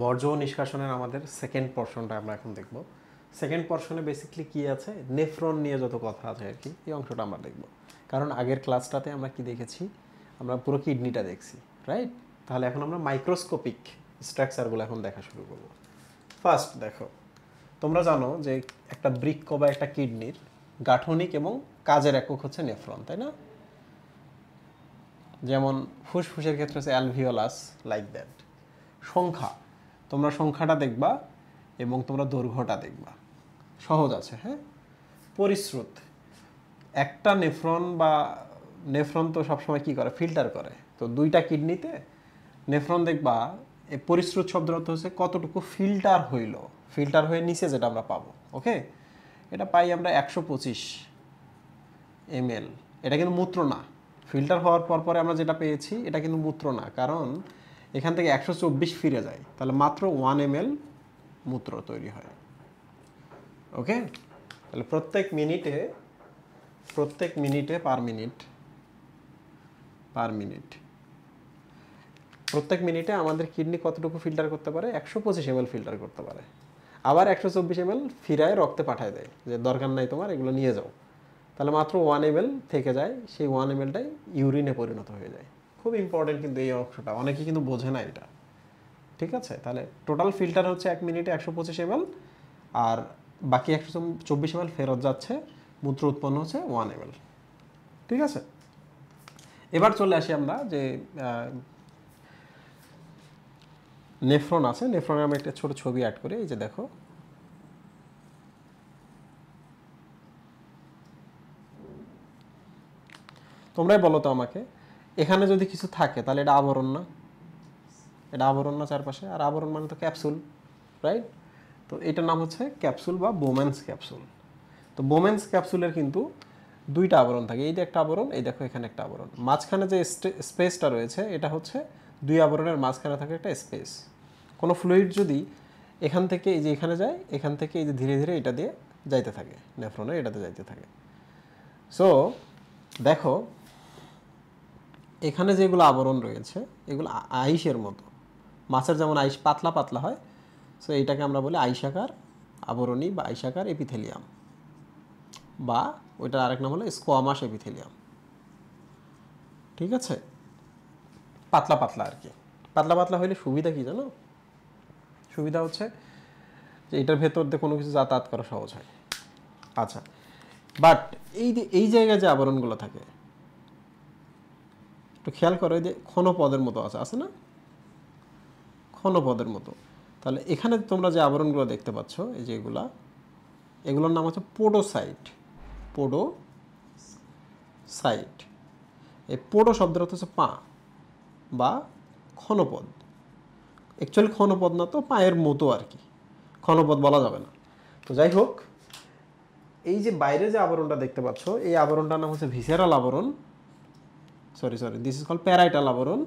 বর্জ্য নিষ্কাশনের আমাদের সেকেন্ড পর্শনটা আমরা এখন দেখব সেকেন্ড পর্শনে বেসিকলি কি আছে নেফ্রন নিয়ে যত কথা আছে আর কি এই অংশটা আমরা দেখব কারণ আগের ক্লাসটাতে আমরা কি দেখেছি আমরা পুরো কিডনিটা দেখছি রাইট তাহলে এখন আমরা মাইক্রোস্কোপিক স্ট্রাকচারগুলো এখন দেখা শুরু করব ফার্স্ট দেখো তোমরা জানো যে একটা বৃক্ষ বা একটা কিডনির গাঠনিক এবং কাজের একক হচ্ছে নেফ্রন তাই না যেমন ফুসফুসের ক্ষেত্রে হচ্ছে অ্যালভিওলাস লাইক দ্যাট সংখ্যা তোমরা সংখ্যাটা দেখবা এবং তোমরা দৈর্ঘ্যটা দেখবা সহজ আছে হ্যাঁ পরিশ্রুত একটা নেফ্রন বা নেফ্রন তো সবসময় কি করে ফিল্টার করে তো দুইটা কিডনিতে নেফ্রন দেখবা এ পরিশ্রুত শব্দের অর্থ হচ্ছে কতটুকু ফিল্টার হইল ফিল্টার হয়ে নিচে যেটা আমরা পাবো ওকে এটা পাই আমরা একশো পঁচিশ এম এটা কিন্তু মূত্র না ফিল্টার হওয়ার পর পরে আমরা যেটা পেয়েছি এটা কিন্তু মূত্র না কারণ এখান থেকে একশো চব্বিশ ফিরে যায় তাহলে মাত্র ওয়ান এম মূত্র তৈরি হয় ওকে তাহলে প্রত্যেক মিনিটে প্রত্যেক মিনিটে পার মিনিট পার মিনিট প্রত্যেক মিনিটে আমাদের কিডনি কতটুকু ফিল্টার করতে পারে একশো পঁচিশ ফিল্টার করতে পারে আবার একশো চব্বিশ এম ফিরায় রক্তে পাঠায় দেয় যে দরকার নাই তোমার এগুলো নিয়ে যাও তাহলে মাত্র ওয়ান এম থেকে যায় সেই ওয়ান এম ইউরিনে পরিণত হয়ে যায় খুব ইম্পর্টেন্ট কিন্তু এই অংশটা অনেকে কিন্তু বোঝে না এটা ঠিক আছে তাহলে টোটাল ফিল্টার হচ্ছে এক মিনিটে একশো পঁচিশ এমএল আর বাকি একশো চব্বিশ এমএল ফেরত যাচ্ছে মূত্র উৎপন্ন হচ্ছে ওয়ান এমএল ঠিক আছে এবার চলে আসি আমরা যে নেফ্রন আছে নেফ্রনে আমি একটা ছোট ছবি অ্যাড করি এই যে দেখো তোমরাই বলো তো আমাকে এখানে যদি কিছু থাকে তাহলে এটা আবরণ না এটা আবরণ না চারপাশে আর আবরণ মানে তো ক্যাপসুল রাইট তো এটার নাম হচ্ছে ক্যাপসুল বা বোমেন্স ক্যাপসুল তো বোমেন্স ক্যাপসুলের কিন্তু দুইটা আবরণ থাকে এইটা একটা আবরণ এই দেখো এখানে একটা আবরণ মাঝখানে যে স্পেসটা রয়েছে এটা হচ্ছে দুই আবরণের মাঝখানে থাকে একটা স্পেস কোনো ফ্লুইড যদি এখান থেকে এই যে এখানে যায় এখান থেকে এই যে ধীরে ধীরে এটা দিয়ে যাইতে থাকে নেফ্রনে এটাতে যাইতে থাকে সো দেখো এখানে যেগুলো আবরণ রয়েছে এগুলো আইসের মতো মাছের যেমন আইস পাতলা পাতলা হয় সো এটাকে আমরা বলি আইসাকার আবরণী বা আইসাকার এপিথেলিয়াম বা ওইটার আরেক নাম হলো স্কোয়ামাস এপিথেলিয়াম ঠিক আছে পাতলা পাতলা আর কি পাতলা পাতলা হইলে সুবিধা কী জানো সুবিধা হচ্ছে যে এটার ভেতর দিয়ে কোনো কিছু যাতায়াত করা সহজ হয় আচ্ছা বাট এই এই জায়গায় যে আবরণগুলো থাকে একটু খেয়াল করো যে ক্ষণপদের মতো আছে আছে না ক্ষণপদের মতো তাহলে এখানে তোমরা যে আবরণগুলো দেখতে পাচ্ছ এই যে এগুলা এগুলোর নাম হচ্ছে পোডোসাইট পোডো সাইট এই পোডো শব্দের অর্থ হচ্ছে পা বা ক্ষণপদ অ্যাকচুয়ালি ক্ষণপদ না তো পায়ের মতো আর কি ক্ষণপদ বলা যাবে না তো যাই হোক এই যে বাইরে যে আবরণটা দেখতে পাচ্ছ এই আবরণটার নাম হচ্ছে ভিসেরাল আবরণ sorry sorry this is call parietal আবরণ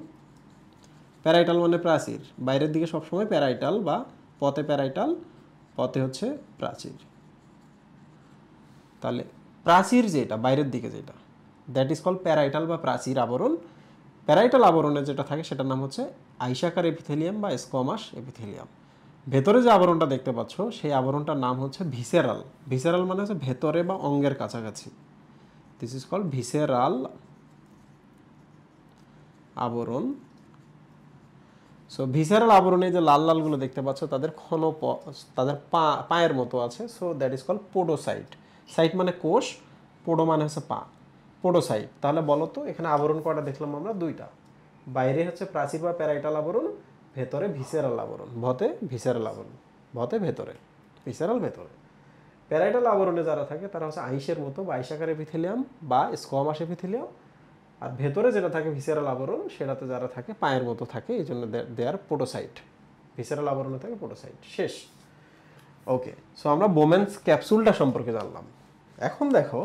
প্যারাইটাল মানে প্রাচীর বাইরের দিকে সবসময় প্যারাইটাল বা পথে প্যারাইটাল পথে হচ্ছে প্রাচীর তাহলে প্রাচীর যেটা বাইরের দিকে যেটা দ্যাট ইজ কল প্যারাইটাল বা প্রাচীর আবরণ প্যারাইটাল আবরণে যেটা থাকে সেটার নাম হচ্ছে আইসাকার এপিথেলিয়াম বা স্কমাস এপিথেলিয়াম ভেতরে যে আবরণটা দেখতে পাচ্ছ সেই আবরণটার নাম হচ্ছে ভিসেরাল ভিসেরাল মানে হচ্ছে ভেতরে বা অঙ্গের কাছাকাছি দিস ইজ কল ভিসেরাল আবরণ সো ভিসারাল আবরণে যে লাল লালগুলো দেখতে পাচ্ছ তাদের ক্ষণ তাদের পা পায়ের মতো আছে so that is call podocyte site মানে কোষ পোডো মানে হচ্ছে পা পোডোসাইট তাহলে বলো তো এখানে আবরণ কটা দেখলাম আমরা দুইটা বাইরে হচ্ছে প্রাচীর বা প্যারাইটাল আবরণ ভেতরে ভিসেরাল আবরণ ভতে ভিসেরাল আবরণ ভতে ভেতরে ভিসেরাল ভেতরে প্যারাইটাল আবরণে যারা থাকে তারা হচ্ছে আইসের মতো বা আইসাকার এপিথেলিয়াম বা স্কোয়ামাস এপিথেলিয়াম আর ভেতরে যেটা থাকে ভিসেরাল আবরণ সেটাতে যারা থাকে পায়ের মতো থাকে এই জন্য দেয়ার পোটোসাইট ভিসেরাল আবরণে থাকে পোটোসাইট শেষ ওকে সো আমরা বোমেন্স ক্যাপসুলটা সম্পর্কে জানলাম এখন দেখো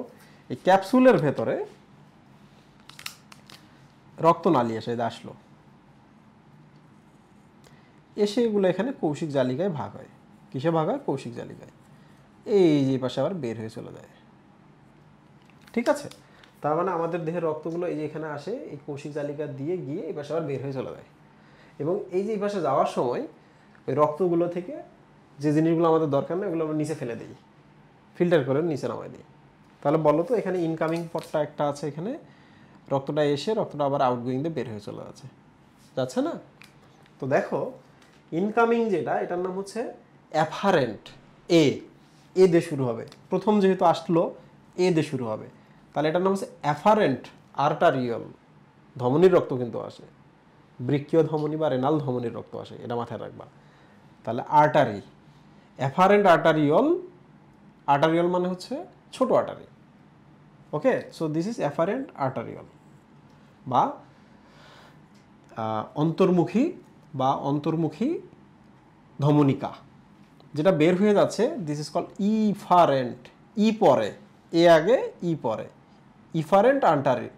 এই ক্যাপসুলের ভেতরে রক্ত নালি এসে আসলো এসে এগুলো এখানে কৌশিক জালিকায় ভাগ হয় কিসে ভাগ হয় কৌশিক জালিকায় এই যে পাশে আবার বের হয়ে চলে যায় ঠিক আছে তার মানে আমাদের দেহের রক্তগুলো এই যে এখানে আসে এই কৌশিক জালিকা দিয়ে গিয়ে এই পাশে আবার বের হয়ে চলে যায় এবং এই যে এই পাশে যাওয়ার সময় ওই রক্তগুলো থেকে যে জিনিসগুলো আমাদের দরকার নেই ওগুলো আমরা নিচে ফেলে দিই ফিল্টার করে নিচে নামাই দিই তাহলে বলো তো এখানে ইনকামিং পটটা একটা আছে এখানে রক্তটা এসে রক্তটা আবার আউটগোয়িং দিয়ে বের হয়ে চলে যাচ্ছে যাচ্ছে না তো দেখো ইনকামিং যেটা এটার নাম হচ্ছে অ্যাফারেন্ট এ এ দিয়ে শুরু হবে প্রথম যেহেতু আসলো এ দিয়ে শুরু হবে তাহলে এটার নাম হচ্ছে অ্যাফারেন্ট আর্টারিয়াল ধমনির রক্ত কিন্তু আসে বৃক্ষীয় ধমনি বা রেনাল ধমনির রক্ত আসে এটা মাথায় রাখবা তাহলে আর্টারি অ্যাফারেন্ট আর্টারিয়ল আর্টারিয়ল মানে হচ্ছে ছোট artery okay so this is afferent arteriole বা অন্তর্মুখী বা অন্তর্মুখী ধমনিকা যেটা বের হয়ে যাচ্ছে this is call efferent E পরে এ আগে ই পরে ইফারেন্ট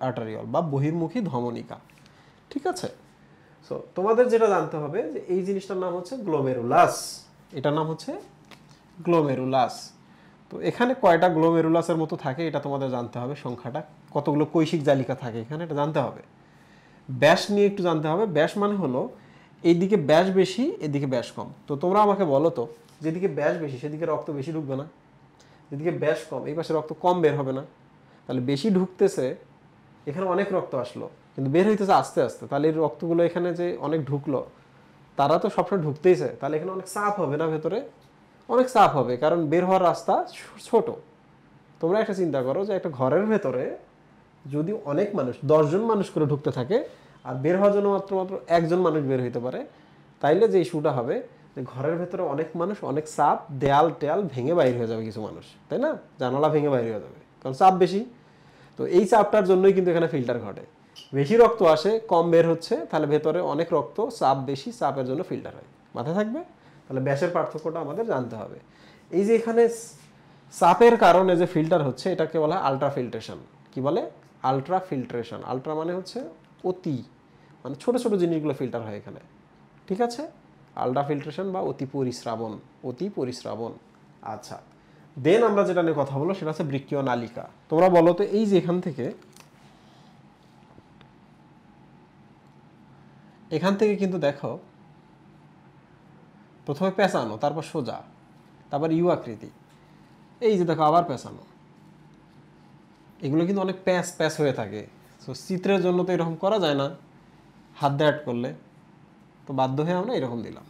আর্টারিয়াল বা বহির্মুখী ধমনিকা ঠিক আছে সো তোমাদের যেটা জানতে হবে যে এই জিনিসটার নাম হচ্ছে গ্লোমেরুলাস এটার নাম হচ্ছে গ্লোমেরুলাস তো এখানে কয়টা গ্লোমেরুলাসের মতো থাকে এটা তোমাদের জানতে হবে সংখ্যাটা কতগুলো কৈশিক জালিকা থাকে এখানে এটা জানতে হবে ব্যাস নিয়ে একটু জানতে হবে ব্যাস মানে হলো এইদিকে ব্যাস বেশি এদিকে ব্যাস কম তো তোমরা আমাকে বলো তো যেদিকে ব্যাস বেশি সেদিকে রক্ত বেশি ঢুকবে না যেদিকে ব্যাস কম এই পাশে রক্ত কম বের হবে না তাহলে বেশি ঢুকতেছে এখানে অনেক রক্ত আসলো কিন্তু বের হইতেছে আস্তে আস্তে তাহলে এই রক্তগুলো এখানে যে অনেক ঢুকলো তারা তো সবসময় ঢুকতেইছে তাহলে এখানে অনেক চাপ হবে না ভেতরে অনেক চাপ হবে কারণ বের হওয়ার রাস্তা ছোট তোমরা একটা চিন্তা করো যে একটা ঘরের ভেতরে যদি অনেক মানুষ দশজন মানুষ করে ঢুকতে থাকে আর বের হওয়ার জন্য মাত্র মাত্র একজন মানুষ বের হইতে পারে তাইলে যে ইস্যুটা হবে যে ঘরের ভেতরে অনেক মানুষ অনেক চাপ দেয়াল টেয়াল ভেঙে বাইর হয়ে যাবে কিছু মানুষ তাই না জানালা ভেঙে বাইর হয়ে যাবে কারণ চাপ বেশি তো এই চাপটার জন্যই কিন্তু এখানে ফিল্টার ঘটে বেশি রক্ত আসে কম বের হচ্ছে তাহলে ভেতরে অনেক রক্ত চাপ বেশি চাপের জন্য ফিল্টার হয় মাথায় থাকবে তাহলে ব্যাসের পার্থক্যটা আমাদের জানতে হবে এই যে এখানে চাপের কারণে যে ফিল্টার হচ্ছে এটাকে বলা হয় আলট্রা ফিল্ট্রেশন কি বলে আলট্রা ফিল্ট্রেশন আলট্রা মানে হচ্ছে অতি মানে ছোট ছোট জিনিসগুলো ফিল্টার হয় এখানে ঠিক আছে আলট্রা ফিল্ট্রেশন বা অতি পরিশ্রাবণ অতি পরিশ্রাবণ আচ্ছা দেন আমরা যেটা নিয়ে কথা বলবো সেটা হচ্ছে বৃক্ষীয় নালিকা তোমরা বলো তো এই যে এখান থেকে এখান থেকে কিন্তু দেখো প্রথমে পেঁচানো তারপর সোজা তারপর ইউ আকৃতি এই যে দেখো আবার পেঁচানো এগুলো কিন্তু অনেক প্যাঁচ প্যাঁচ হয়ে থাকে সো চিত্রের জন্য তো এরকম করা যায় না হাত অ্যাড করলে তো বাধ্য হয়ে আমরা এরকম দিলাম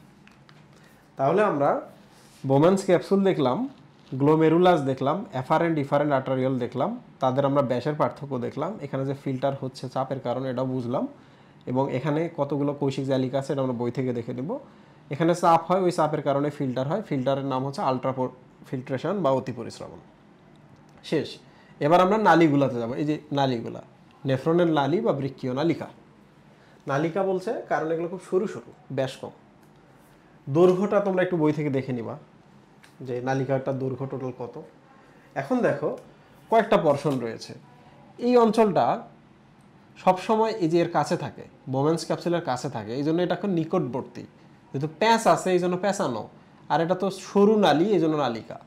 তাহলে আমরা বোম্যান্স ক্যাপসুল দেখলাম গ্লোমেরুলাস দেখলাম অ্যাফারেন্ট ডিফারেন্ট আর্টারিয়াল দেখলাম তাদের আমরা ব্যাসের পার্থক্য দেখলাম এখানে যে ফিল্টার হচ্ছে চাপের কারণে এটা বুঝলাম এবং এখানে কতগুলো কৌশিক জালিকা আছে এটা আমরা বই থেকে দেখে নেব এখানে চাপ হয় ওই চাপের কারণে ফিল্টার হয় ফিল্টারের নাম হচ্ছে আলট্রা ফিল্ট্রেশন বা অতি পরিশ্রমণ শেষ এবার আমরা নালিগুলাতে যাব এই যে নালিগুলা নেফ্রনের নালি বা বৃক্ষীয় নালিকা নালিকা বলছে কারণ এগুলো খুব সরু সরু ব্যাস কম দৈর্ঘ্যটা তোমরা একটু বই থেকে দেখে নিবা যে নালিকাটা দৈর্ঘ্য টোটাল কত এখন দেখো কয়েকটা পর্ষণ রয়েছে এই অঞ্চলটা সবসময় এই যে এর কাছে থাকে মোমেন্স ক্যাপসুলের কাছে থাকে এই জন্য এটা এখন নিকটবর্তী যেহেতু প্যাঁচ আছে এই জন্য প্যাঁচানো আর এটা তো সরু নালি এই জন্য নালিকা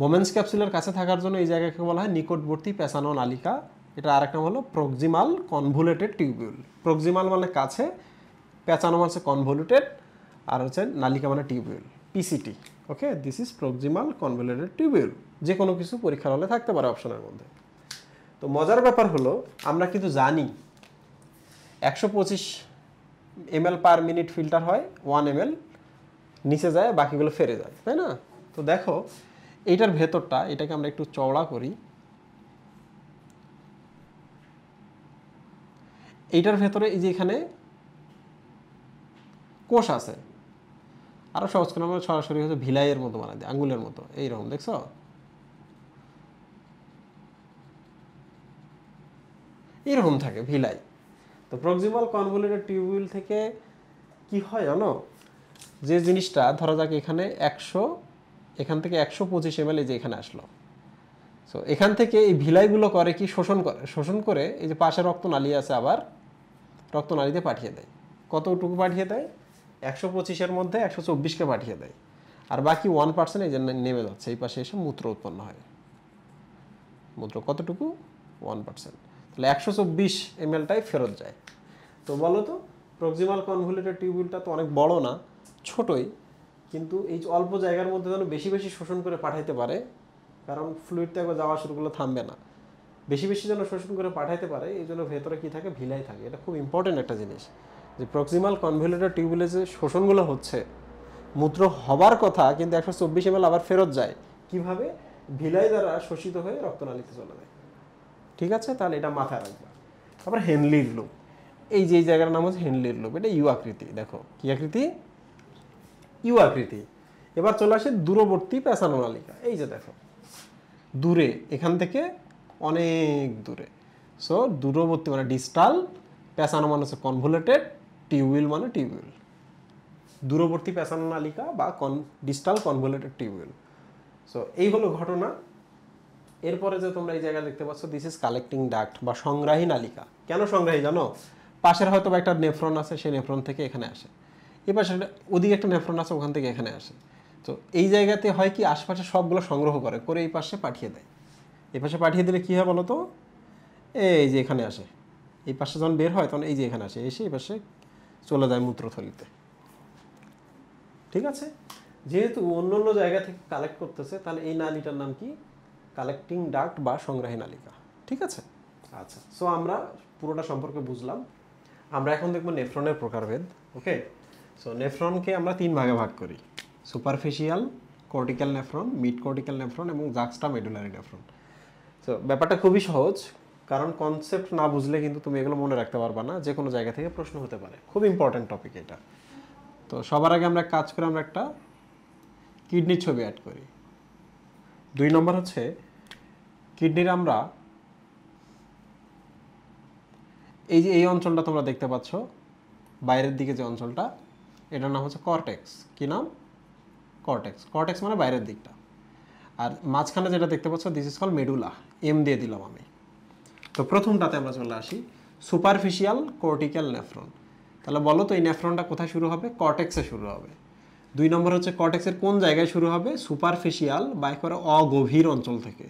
মোমেন্স ক্যাপসুলের কাছে থাকার জন্য এই জায়গাকে বলা হয় নিকটবর্তী প্যাঁচানো নালিকা এটা আরেকটা হলো প্রক্সিমাল কনভুলেটেড টিউবিউল প্রক্সিমাল মানে কাছে প্যাঁচানো মানে কনভোলেটেড আর হচ্ছে নালিকা মানে tubule PCT okay this is proximal convoluted tubule যে কোনো কিছু পরীক্ষার হলে থাকতে পারে অপশনের মধ্যে তো মজার ব্যাপার হলো আমরা কিন্তু জানি একশো পঁচিশ এম পার মিনিট ফিল্টার হয় ওয়ান এম নিচে যায় বাকিগুলো ফেরে যায় তাই না তো দেখো এইটার ভেতরটা এটাকে আমরা একটু চওড়া করি এইটার ভেতরে এই যে এখানে কোষ আছে আরও সহজ করে আমরা সরাসরি হচ্ছে ভিলাইয়ের মতো বানাই দিই আঙ্গুলের মতো এইরকম দেখছো এইরকম থাকে ভিলাই তো প্রক্সিমাল কনভলিউটেড টিউবওয়েল থেকে কি হয় জানো যে জিনিসটা ধরা যাক এখানে একশো এখান থেকে একশো পঁচিশ এম যে এখানে আসলো সো এখান থেকে এই ভিলাইগুলো করে কি শোষণ করে শোষণ করে এই যে পাশে রক্তনালী আছে আবার রক্তনালীতে পাঠিয়ে দেয় কতটুকু পাঠিয়ে দেয় একশো পঁচিশের মধ্যে একশো চব্বিশকে পাঠিয়ে দেয় আর বাকি ওয়ান পার্সেন্ট এই জন্য নেমে যাচ্ছে এই পাশে এসে মূত্র উৎপন্ন হয় মূত্র কতটুকু ওয়ান পার্সেন্ট তাহলে একশো চব্বিশ এম এলটাই ফেরত যায় তো বলো তো প্রক্সিমাল কনভুলেটেড টিউবওয়েলটা তো অনেক বড় না ছোটই কিন্তু এই অল্প জায়গার মধ্যে যেন বেশি বেশি শোষণ করে পাঠাইতে পারে কারণ ফ্লুইড একবার যাওয়া শুরু করলে থামবে না বেশি বেশি যেন শোষণ করে পাঠাইতে পারে এই জন্য ভেতরে কী থাকে ভিলাই থাকে এটা খুব ইম্পর্টেন্ট একটা জিনিস যে প্রক্সিমাল কনভেলেটার টিউবওয়েলে যে শোষণগুলো হচ্ছে মূত্র হবার কথা কিন্তু একশো চব্বিশ এম আবার ফেরত যায় কিভাবে ভিলাই দ্বারা শোষিত হয়ে রক্তনালীতে চলে যায় ঠিক আছে তাহলে এটা মাথায় রাখবে তারপর হেনলির লোক এই যে জায়গার নাম হচ্ছে হেনলির লোক এটা ইউ আকৃতি দেখো কি আকৃতি ইউ আকৃতি এবার চলে আসে দূরবর্তী পেঁচানো নালিকা এই যে দেখো দূরে এখান থেকে অনেক দূরে সো দূরবর্তী মানে ডিস্টাল পেঁচানো মানুষের কনভোলেটেড টিউবওয়েল মানে টিউবওয়েল দূরবর্তী পেশান নালিকা বা কন ডিস্টাল কনভোলেটেড টিউবওয়েল সো এই হলো ঘটনা এরপরে যে তোমরা এই জায়গায় দেখতে পাচ্ছ দিস ইজ কালেক্টিং ডাক্ট বা সংগ্রাহী নালিকা কেন সংগ্রাহী জানো পাশের হয়তো বা একটা নেফ্রন আছে সেই নেফ্রন থেকে এখানে আসে এ পাশে ওদিকে একটা নেফ্রন আছে ওখান থেকে এখানে আসে তো এই জায়গাতে হয় কি আশপাশে সবগুলো সংগ্রহ করে করে এই পাশে পাঠিয়ে দেয় এই পাশে পাঠিয়ে দিলে কী হয় বলো তো এই যে এখানে আসে এই পাশে যখন বের হয় তখন এই যে এখানে আসে এসে এই পাশে চলে যায় মূত্রথলিতে ঠিক আছে যেহেতু অন্য অন্য জায়গা থেকে কালেক্ট করতেছে তাহলে এই নালিটার নাম কি কালেক্টিং ডাক্ট বা সংগ্রাহী নালিকা ঠিক আছে আচ্ছা সো আমরা পুরোটা সম্পর্কে বুঝলাম আমরা এখন দেখবো নেফ্রনের প্রকারভেদ ওকে সো নেফ্রনকে আমরা তিন ভাগে ভাগ করি superficial cortical nephron mid cortical nephron এবং জাক্সটা মেডুলারি নেফ্রন সো ব্যাপারটা খুবই সহজ কারণ কনসেপ্ট না বুঝলে কিন্তু তুমি এগুলো মনে রাখতে পারবা না যে কোনো জায়গা থেকে প্রশ্ন হতে পারে খুব ইম্পর্ট্যান্ট টপিক এটা তো সবার আগে আমরা কাজ করে আমরা একটা কিডনির ছবি অ্যাড করি দুই নম্বর হচ্ছে কিডনির আমরা এই যে এই অঞ্চলটা তোমরা দেখতে পাচ্ছ বাইরের দিকে যে অঞ্চলটা এটার নাম হচ্ছে কর্টেক্স কি নাম কর্টেক্স কর্টেক্স মানে বাইরের দিকটা আর মাঝখানে যেটা দেখতে পাচ্ছ this is call medulla M দিয়ে দিলাম আমি তো প্রথমটাতে আমরা চলে আসি সুপারফিশিয়াল কর্টিক্যাল নেফ্রন তাহলে বলো তো এই নেফ্রনটা কোথায় শুরু হবে কর্টেক্সে শুরু হবে দুই নম্বর হচ্ছে কর্টেক্সের কোন জায়গায় শুরু হবে সুপারফিশিয়াল বা একবারে অগভীর অঞ্চল থেকে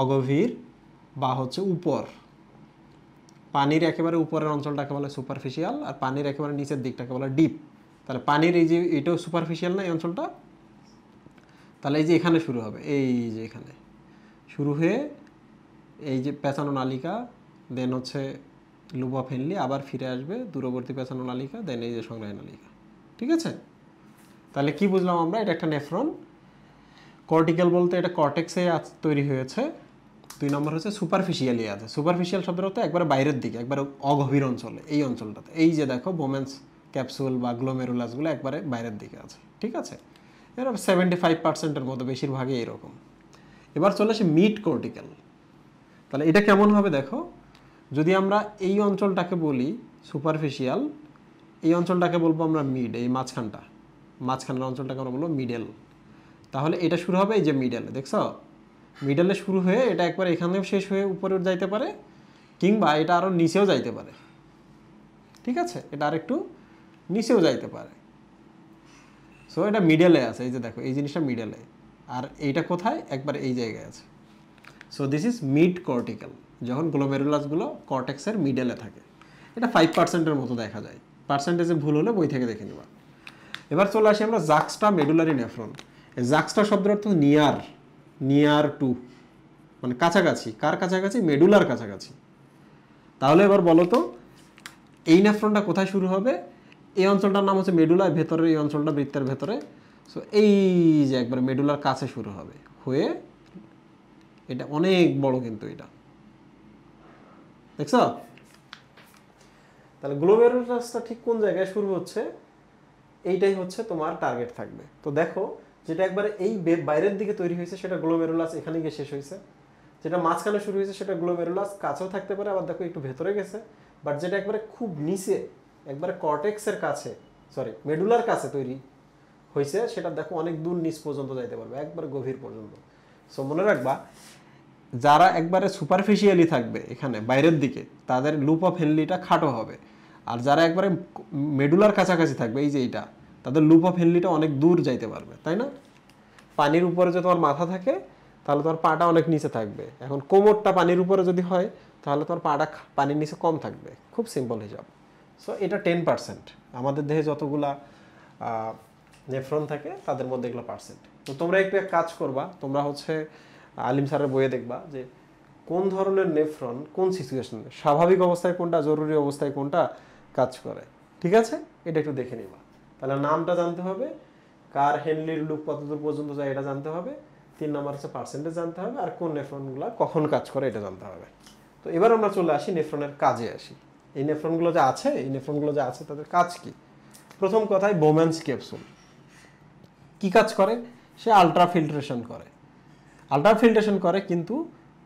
অগভীর বা হচ্ছে উপর পানির একেবারে উপরের অঞ্চলটাকে বলে সুপারফিশিয়াল আর পানির একেবারে নিচের দিকটাকে বলে ডিপ তাহলে পানির এই যে এটাও সুপারফিশিয়াল না এই অঞ্চলটা তাহলে এই যে এখানে শুরু হবে এই যে এখানে শুরু হয়ে এই যে পেঁচানো নালিকা দেন হচ্ছে লুবা অফ আবার ফিরে আসবে দূরবর্তী পেঁচানো নালিকা দেন এই যে সংগ্রাহী নালিকা ঠিক আছে তাহলে কি বুঝলাম আমরা এটা একটা নেফ্রন কর্টিক্যাল বলতে এটা কর্টেক্সে তৈরি হয়েছে দুই নম্বর হচ্ছে সুপারফিশিয়ালি আছে সুপারফিশিয়াল শব্দের অর্থ একবার বাইরের দিকে একবার অগভীর অঞ্চলে এই অঞ্চলটাতে এই যে দেখো বোমেন্স ক্যাপসুল বা গ্লোমেরুলাসগুলো একবারে বাইরের দিকে আছে ঠিক আছে এবার সেভেন্টি ফাইভ পার্সেন্টের মতো বেশিরভাগই এরকম এবার চলে আসে মিড কর্টিক্যাল তাহলে এটা কেমন হবে দেখো যদি আমরা এই অঞ্চলটাকে বলি সুপারফিশিয়াল এই অঞ্চলটাকে বলবো আমরা মিড এই মাঝখানটা মাঝখানের অঞ্চলটাকে আমরা বলবো মিডেল তাহলে এটা শুরু হবে এই যে মিডেল দেখছ মিডেলে শুরু হয়ে এটা একবার এখানেও শেষ হয়ে উপরে যাইতে পারে কিংবা এটা আরও নিচেও যাইতে পারে ঠিক আছে এটা আর একটু নিচেও যাইতে পারে সো এটা মিডেলে আছে এই যে দেখো এই জিনিসটা মিডেলে আর এইটা কোথায় একবার এই জায়গায় আছে so this is mid cortical যখন গ্লোমেরুলাসগুলো কর্টেক্সের মিডেলে থাকে এটা ফাইভ পার্সেন্টের মতো দেখা যায় পার্সেন্টেজে ভুল হলে বই থেকে দেখে নেবা এবার চলে আসি আমরা জাক্সটা মেডুলারি নেফ্রন জাক্সটা শব্দের অর্থ নিয়ার নিয়ার টু মানে কাছাকাছি কার কাছাকাছি মেডুলার কাছাকাছি তাহলে এবার বলো তো এই নেফ্রনটা কোথায় শুরু হবে এই অঞ্চলটার নাম হচ্ছে মেডুলার ভেতরে এই অঞ্চলটা বৃত্তের ভেতরে সো এই যে একবার মেডুলার কাছে শুরু হবে হয়ে এটা অনেক বড় কিন্তু এটা দেখছ তাহলে রাস্তা ঠিক কোন জায়গায় শুরু হচ্ছে এইটাই হচ্ছে তোমার টার্গেট থাকবে তো দেখো যেটা একবারে এই বাইরের দিকে তৈরি হয়েছে সেটা গ্লোমেরুলাস এখানে গিয়ে শেষ হয়েছে যেটা মাঝখানে শুরু হয়েছে সেটা গ্লোবেরুলাস কাছেও থাকতে পারে আবার দেখো একটু ভেতরে গেছে বাট যেটা একবারে খুব নিচে একবারে কর্টেক্সের কাছে সরি মেডুলার কাছে তৈরি হয়েছে সেটা দেখো অনেক দূর নিচ পর্যন্ত যাইতে পারবে একবার গভীর পর্যন্ত সো মনে রাখবা যারা একবারে সুপারফিশিয়ালি থাকবে এখানে বাইরের দিকে তাদের লুপ অফ হেনলিটা খাটো হবে আর যারা একবারে মেডুলার কাছাকাছি থাকবে এই যে এইটা তাদের লুপ অফ হেনলিটা অনেক দূর যাইতে পারবে তাই না পানির উপরে যে তোমার মাথা থাকে তাহলে তোমার পাটা অনেক নিচে থাকবে এখন কোমরটা পানির উপরে যদি হয় তাহলে তোমার পাটা পানির নিচে কম থাকবে খুব সিম্পল হিসাব সো এটা টেন পার্সেন্ট আমাদের দেহে যতগুলা নেফ্রন থাকে তাদের মধ্যে এগুলো পার্সেন্ট তো তোমরা একটু এক কাজ করবা তোমরা হচ্ছে আলিম স্যারের বইয়ে দেখবা যে কোন ধরনের নেফ্রন কোন সিচুয়েশনে স্বাভাবিক অবস্থায় কোনটা জরুরি অবস্থায় কোনটা কাজ করে ঠিক আছে এটা একটু দেখে নিবা তাহলে নামটা জানতে হবে কার হেনলির লুক কতদূর পর্যন্ত যায় এটা জানতে হবে তিন নম্বর হচ্ছে পার্সেন্টেজ জানতে হবে আর কোন নেফ্রনগুলো কখন কাজ করে এটা জানতে হবে তো এবার আমরা চলে আসি নেফ্রনের কাজে আসি এই নেফ্রনগুলো যে আছে এই নেফ্রনগুলো যে আছে তাদের কাজ কি প্রথম কথায় বোম্যান্স ক্যাপসুল কি কাজ করে সে আলট্রা ফিল্ট্রেশন করে আল্ট্রাফিল্ট্রেশন করে কিন্তু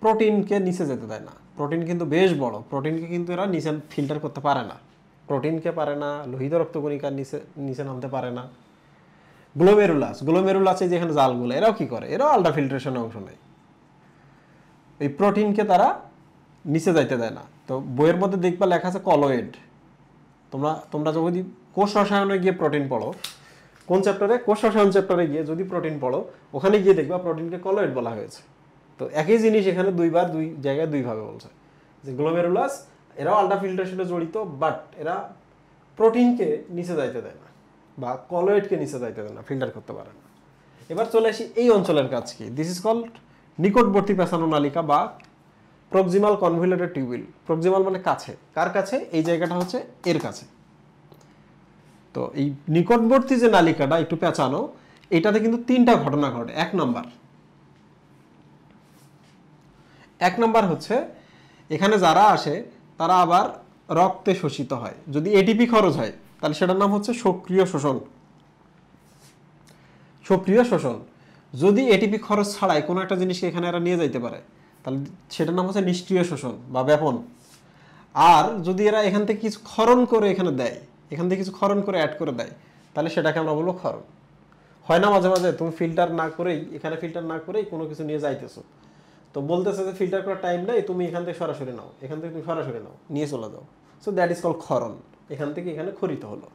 প্রোটিনকে নিচে যেতে দেয় না প্রোটিন কিন্তু বেশ বড় প্রোটিনকে কিন্তু এরা নিচে ফিল্টার করতে পারে না প্রোটিনকে পারে না লোহিত রক্তকণিকার নিচে নিচে নামতে পারে না গ্লোমেরুলাস গ্লোমেরুলাসে যেখানে জালগুলো এরাও কি করে এরাও আল্ট্রাফিল্ট্রেশনে অংশ নেয় এই প্রোটিনকে তারা নিচে যাইতে দেয় না তো বইয়ের মধ্যে দেখবা লেখা আছে কলোয়েড তোমরা তোমরা যদি কোষ রসায়নে গিয়ে প্রোটিন পড়ো কোন চ্যাপ্টারে কোষ রসায়ন চ্যাপ্টারে গিয়ে যদি প্রোটিন পড়ো ওখানে গিয়ে দেখবা প্রোটিনকে কলয়েড বলা হয়েছে তো একই জিনিস এখানে দুইবার দুই জায়গায় দুইভাবে বলছে যে গ্লোমেরুলাস এরাও আল্ট্রাফিল্ট্রেশনে জড়িত বাট এরা প্রোটিনকে নিচে যাইতে দেয় না বা কলয়েডকে নিচে যাইতে দেয় না ফিল্টার করতে পারে না এবার চলে আসি এই অঞ্চলের কাজ কি দিস ইজ কল্ড নিকটবর্তী পেছানো নালিকা বা প্রক্সিমাল কনভিলেটেড টিউবিল প্রক্সিমাল মানে কাছে কার কাছে এই জায়গাটা হচ্ছে এর কাছে তো এই নিকটবর্তী যে নালিকাটা একটু পেঁচানো এটাতে কিন্তু তিনটা ঘটনা ঘটে এক নম্বর এক নম্বর হচ্ছে এখানে যারা আসে তারা আবার রক্তে শোষিত হয় যদি এটিপি খরচ হয় তাহলে সেটার নাম হচ্ছে সক্রিয় শোষণ সক্রিয় শোষণ যদি এটিপি খরচ ছাড়াই কোনো একটা জিনিসকে এখানে এরা নিয়ে যাইতে পারে তাহলে সেটার নাম হচ্ছে নিষ্ক্রিয় শোষণ বা ব্যাপন আর যদি এরা এখান থেকে কিছু খরণ করে এখানে দেয় এখান থেকে কিছু খরণ করে অ্যাড করে দেয় তাহলে সেটাকে আমরা বলবো খরণ হয় না মাঝে মাঝে তুমি ফিল্টার না করেই এখানে ফিল্টার না করেই কোনো কিছু নিয়ে যাইতেছো তো বলতেছে যে ফিল্টার করার টাইম নেই তুমি এখান থেকে সরাসরি নাও এখান থেকে তুমি সরাসরি নাও নিয়ে চলে যাও সো দ্যাট ইজ কল খরণ এখান থেকে এখানে খরিত হলো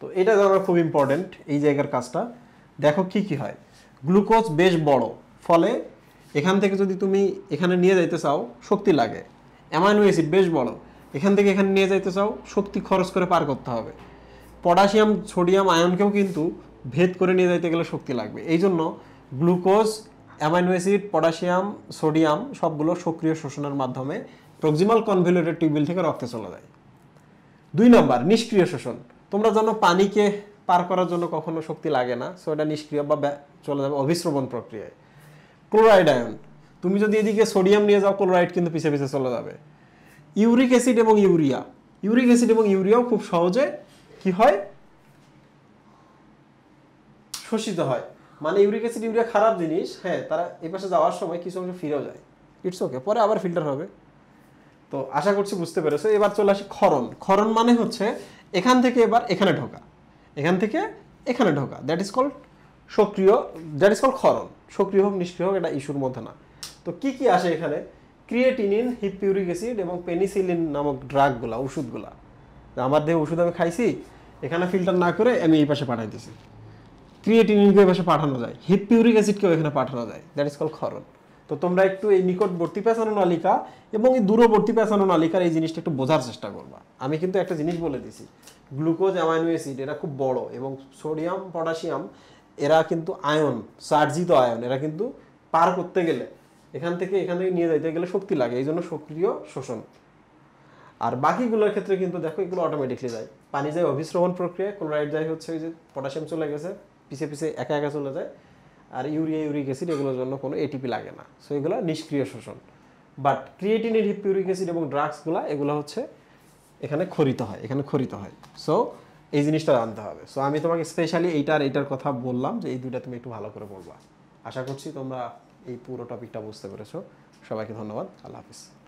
তো এটা জানার খুব ইম্পর্টেন্ট এই জায়গার কাজটা দেখো কি কি হয় গ্লুকোজ বেশ বড় ফলে এখান থেকে যদি তুমি এখানে নিয়ে যাইতে চাও শক্তি লাগে অ্যামাইনো অ্যাসিড বেশ বড় এখান থেকে এখানে নিয়ে যাইতে চাও শক্তি খরচ করে পার করতে হবে পটাশিয়াম সোডিয়াম আয়নকেও কিন্তু ভেদ করে নিয়ে যাইতে গেলে শক্তি লাগবে এই জন্য glucose amino acid potassium sodium সবগুলো সক্রিয় শোষণের মাধ্যমে প্রক্সিমাল কনভেলুটেড টিউবওয়েল থেকে রক্তে চলে যায় দুই নম্বর নিষ্ক্রিয় শোষণ তোমরা জানো পানিকে পার করার জন্য কখনো শক্তি লাগে না সো এটা নিষ্ক্রিয় বা চলে যাবে অভিশ্রবণ প্রক্রিয়ায় ক্লোরাইড আয়ন তুমি যদি এদিকে সোডিয়াম নিয়ে যাও ক্লোরাইড কিন্তু পিছিয়ে পিছিয়ে চলে যাবে ইউরিক অ্যাসিড এবং ইউরিয়া ইউরিক অ্যাসিড এবং ইউরিয়াও খুব সহজে কি হয় শোষিত হয় মানে ইউরিক অ্যাসিড ইউরিয়া খারাপ জিনিস হ্যাঁ তারা এই পাশে যাওয়ার সময় কিছু অংশ ফিরেও যায় ইটস ওকে পরে আবার ফিল্টার হবে তো আশা করছি বুঝতে পেরেছো এবার চলে আসি খরণ ক্ষরণ মানে হচ্ছে এখান থেকে এবার এখানে ঢোকা এখান থেকে এখানে ঢোকা দ্যাট ইজ কল্ড সক্রিয় দ্যাট ইজ কল্ড খরণ সক্রিয় হোক নিষ্ক্রিয় হোক এটা ইস্যুর মধ্যে না তো কি কি আসে এখানে ক্রিয়েটিনিন হিপিউরিক অ্যাসিড এবং পেনিসিলিন নামক ড্রাগগুলা ওষুধগুলা আমার দেহে ওষুধ আমি খাইছি এখানে ফিল্টার না করে আমি এই পাশে পাঠাই দিছি ক্রিয়েটিনিনকে এই পাশে পাঠানো যায় হিপিউরিক অ্যাসিডকেও এখানে পাঠানো যায় দ্যাট ইজ কল খরণ তো তোমরা একটু এই নিকটবর্তী পেঁচানো নালিকা এবং এই দূরবর্তী পেঁচানো নালিকার এই জিনিসটা একটু বোঝার চেষ্টা করবা আমি কিন্তু একটা জিনিস বলে দিছি গ্লুকোজ অ্যামাইনো অ্যাসিড এরা খুব বড় এবং সোডিয়াম পটাশিয়াম এরা কিন্তু আয়ন সার্জিত আয়ন এরা কিন্তু পার করতে গেলে এখান থেকে এখান থেকে নিয়ে যাইতে গেলে শক্তি লাগে এই জন্য সক্রিয় শোষণ আর বাকিগুলোর ক্ষেত্রে কিন্তু দেখো এগুলো অটোমেটিকলি যায় পানি যায় অভিশ্রবণ প্রক্রিয়া ক্লোরাইড যায় হচ্ছে ওই যে পটাশিয়াম চলে গেছে পিছিয়ে পিছিয়ে একা একা চলে যায় আর ইউরিয়া ইউরিক অ্যাসিড এগুলোর জন্য কোনো এটিপি লাগে না সো এগুলো নিষ্ক্রিয় শোষণ বাট ক্রিয়েটিনের ইউরিক অ্যাসিড এবং ড্রাগসগুলো এগুলো হচ্ছে এখানে খরিত হয় এখানে খরিত হয় সো এই জিনিসটা জানতে হবে সো আমি তোমাকে স্পেশালি এইটার এইটার কথা বললাম যে এই দুইটা তুমি একটু ভালো করে বলবা আশা করছি তোমরা এই পুরো টপিকটা বুঝতে পেরেছো সবাইকে ধন্যবাদ আল্লাহ হাফিজ